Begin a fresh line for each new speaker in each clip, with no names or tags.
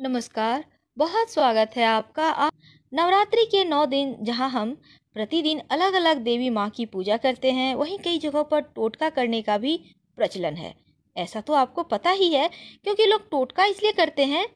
नमस्कार बहुत स्वागत है आपका आप नवरात्रि के नौ दिन जहां हम प्रतिदिन अलग अलग देवी माँ की पूजा करते हैं वहीं कई जगहों पर टोटका करने का भी प्रचलन है ऐसा तो आपको पता ही है क्योंकि लोग टोटका इसलिए करते हैं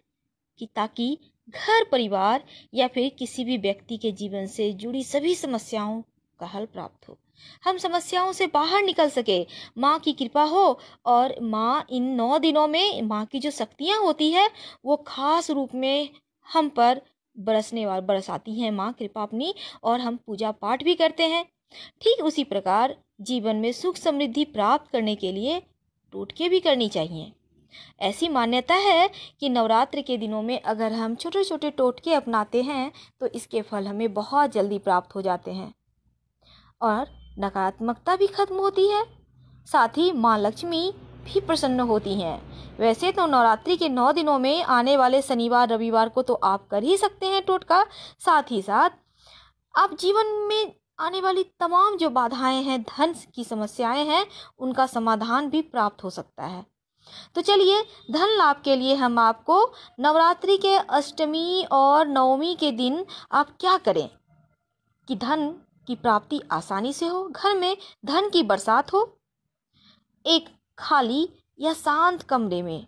कि ताकि घर परिवार या फिर किसी भी व्यक्ति के जीवन से जुड़ी सभी समस्याओं का हल प्राप्त हो हम समस्याओं से बाहर निकल सके माँ की कृपा हो और माँ इन नौ दिनों में माँ की जो शक्तियाँ होती है वो खास रूप में हम पर बरसने वाल बरसाती हैं माँ कृपा अपनी और हम पूजा पाठ भी करते हैं ठीक उसी प्रकार जीवन में सुख समृद्धि प्राप्त करने के लिए टोटके भी करनी चाहिए ऐसी मान्यता है कि नवरात्र के दिनों में अगर हम छोटे छोटे टोटके अपनाते हैं तो इसके फल हमें बहुत जल्दी प्राप्त हो जाते हैं और नकारात्मकता भी खत्म होती है साथ ही माँ लक्ष्मी भी प्रसन्न होती हैं वैसे तो नवरात्रि के नौ दिनों में आने वाले शनिवार रविवार को तो आप कर ही सकते हैं टोटका साथ ही साथ आप जीवन में आने वाली तमाम जो बाधाएं हैं धन की समस्याएं हैं उनका समाधान भी प्राप्त हो सकता है तो चलिए धन लाभ के लिए हम आपको नवरात्रि के अष्टमी और नवमी के दिन आप क्या करें कि धन की प्राप्ति आसानी से हो घर में धन की बरसात हो एक खाली या शांत कमरे में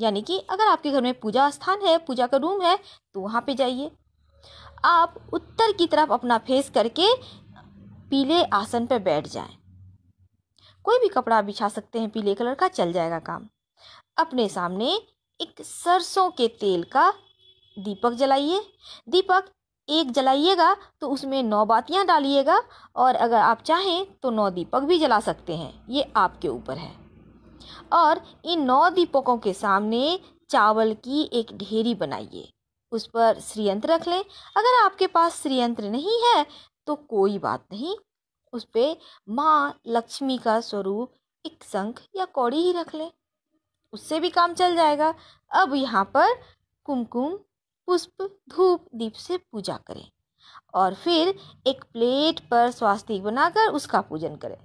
यानी कि अगर आपके घर में पूजा स्थान है पूजा का रूम है तो वहाँ पे जाइए आप उत्तर की तरफ अपना फेस करके पीले आसन पर बैठ जाएं। कोई भी कपड़ा बिछा सकते हैं पीले कलर का चल जाएगा काम अपने सामने एक सरसों के तेल का दीपक जलाइए दीपक एक जलाइएगा तो उसमें नौ बातियाँ डालिएगा और अगर आप चाहें तो नौ दीपक भी जला सकते हैं ये आपके ऊपर है और इन नौ दीपकों के सामने चावल की एक ढेरी बनाइए उस पर श्रीयंत्र रख लें अगर आपके पास श्रीयंत्र नहीं है तो कोई बात नहीं उस पर माँ लक्ष्मी का स्वरूप एक शंख या कौड़ी ही रख लें उससे भी काम चल जाएगा अब यहाँ पर कुमकुम पुष्प धूप दीप से पूजा करें और फिर एक प्लेट पर स्वास्तिक बनाकर उसका पूजन करें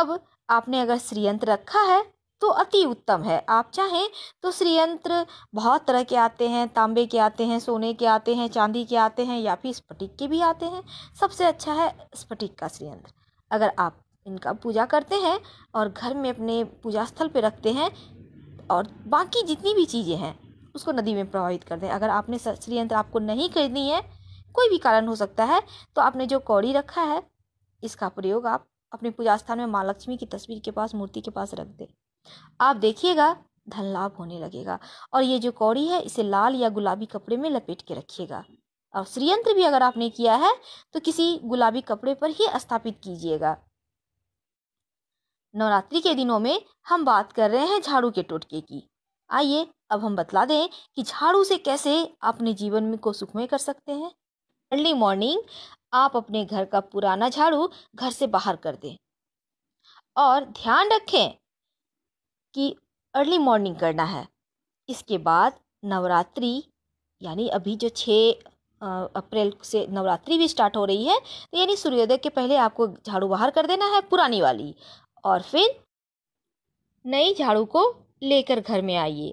अब आपने अगर श्रीयंत्र रखा है तो अति उत्तम है आप चाहें तो श्रीयंत्र बहुत तरह के आते हैं तांबे के आते हैं सोने के आते हैं चांदी के आते हैं या फिर स्फटिक के भी आते हैं सबसे अच्छा है स्फटिक का श्रीयंत्र अगर आप इनका पूजा करते हैं और घर में अपने पूजा स्थल पर रखते हैं और बाकी जितनी भी चीज़ें हैं उसको नदी में प्रवाहित कर दें अगर आपने श्री यंत्र आपको नहीं खरीदनी है कोई भी कारण हो सकता है तो आपने जो कौड़ी रखा है इसका प्रयोग आप अपने पूजा स्थान में माँ लक्ष्मी की तस्वीर के पास मूर्ति के पास रख दें आप देखिएगा धन लाभ होने लगेगा और ये जो कौड़ी है इसे लाल या गुलाबी कपड़े में लपेट के रखिएगा और श्रीयंत्र भी अगर आपने किया है तो किसी गुलाबी कपड़े पर ही स्थापित कीजिएगा नवरात्रि के दिनों में हम बात कर रहे हैं झाड़ू के टोटके की आइए अब हम बतला दें कि झाड़ू से कैसे अपने जीवन में को सुखमय कर सकते हैं अर्ली मॉर्निंग आप अपने घर का पुराना झाड़ू घर से बाहर कर दें और ध्यान रखें कि अर्ली मॉर्निंग करना है इसके बाद नवरात्रि यानी अभी जो छः अप्रैल से नवरात्रि भी स्टार्ट हो रही है तो यानी सूर्योदय के पहले आपको झाड़ू बाहर कर देना है पुरानी वाली और फिर नई झाड़ू को लेकर घर में आइए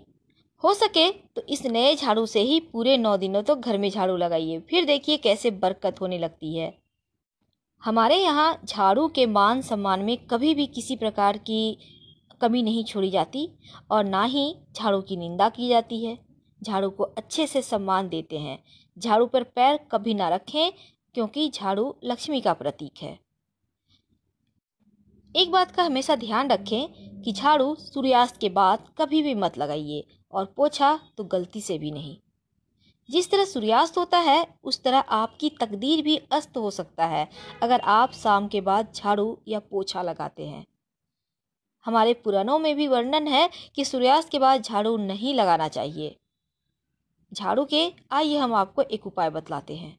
हो सके तो इस नए झाड़ू से ही पूरे नौ दिनों तक तो घर में झाड़ू लगाइए फिर देखिए कैसे बरकत होने लगती है हमारे यहाँ झाड़ू के मान सम्मान में कभी भी किसी प्रकार की कमी नहीं छोड़ी जाती और ना ही झाड़ू की निंदा की जाती है झाड़ू को अच्छे से सम्मान देते हैं झाड़ू पर पैर कभी ना रखें क्योंकि झाड़ू लक्ष्मी का प्रतीक है एक बात का हमेशा ध्यान रखें कि झाड़ू सूर्यास्त के बाद कभी भी मत लगाइए और पोछा तो गलती से भी नहीं जिस तरह सूर्यास्त होता है उस तरह आपकी तकदीर भी अस्त हो सकता है अगर आप शाम के बाद झाड़ू या पोछा लगाते हैं हमारे पुराणों में भी वर्णन है कि सूर्यास्त के बाद झाड़ू नहीं लगाना चाहिए झाड़ू के आइए हम आपको एक उपाय बतलाते हैं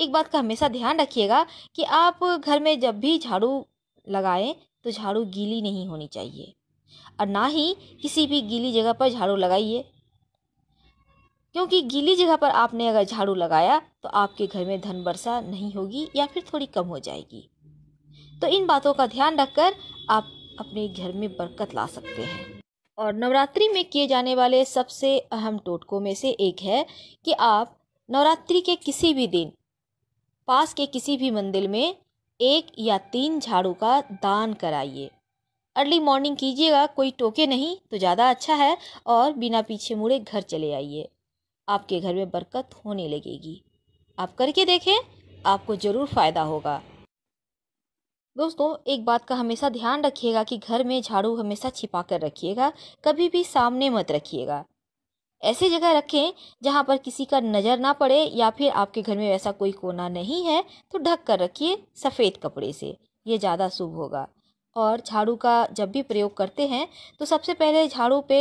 एक बात का हमेशा ध्यान रखिएगा कि आप घर में जब भी झाड़ू लगाएं तो झाड़ू गीली नहीं होनी चाहिए और ना ही किसी भी गीली जगह पर झाड़ू लगाइए क्योंकि गीली जगह पर आपने अगर झाड़ू लगाया तो आपके घर में धन वर्षा नहीं होगी या फिर थोड़ी कम हो जाएगी तो इन बातों का ध्यान रखकर आप अपने घर में बरकत ला सकते हैं और नवरात्रि में किए जाने वाले सबसे अहम टोटकों में से एक है कि आप नवरात्रि के किसी भी दिन पास के किसी भी मंदिर में एक या तीन झाड़ू का दान कराइए अर्ली मॉर्निंग कीजिएगा कोई टोके नहीं तो ज़्यादा अच्छा है और बिना पीछे मुड़े घर चले आइए आपके घर में बरकत होने लगेगी आप करके देखें आपको ज़रूर फ़ायदा होगा दोस्तों एक बात का हमेशा ध्यान रखिएगा कि घर में झाड़ू हमेशा छिपा कर रखिएगा कभी भी सामने मत रखिएगा ऐसी जगह रखें जहाँ पर किसी का नज़र ना पड़े या फिर आपके घर में वैसा कोई कोना नहीं है तो ढक कर रखिए सफ़ेद कपड़े से ये ज़्यादा शुभ होगा और झाड़ू का जब भी प्रयोग करते हैं तो सबसे पहले झाड़ू पे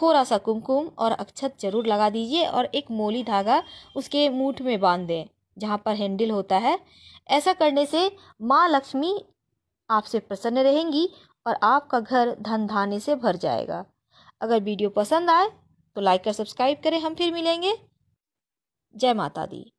थोड़ा सा कुमकुम और अक्षत जरूर लगा दीजिए और एक मोली धागा उसके मूठ में बांध दें जहाँ पर हैंडल होता है ऐसा करने से माँ लक्ष्मी आपसे प्रसन्न रहेंगी और आपका घर धन धाने से भर जाएगा अगर वीडियो पसंद आए तो लाइक और सब्सक्राइब करें हम फिर मिलेंगे जय माता दी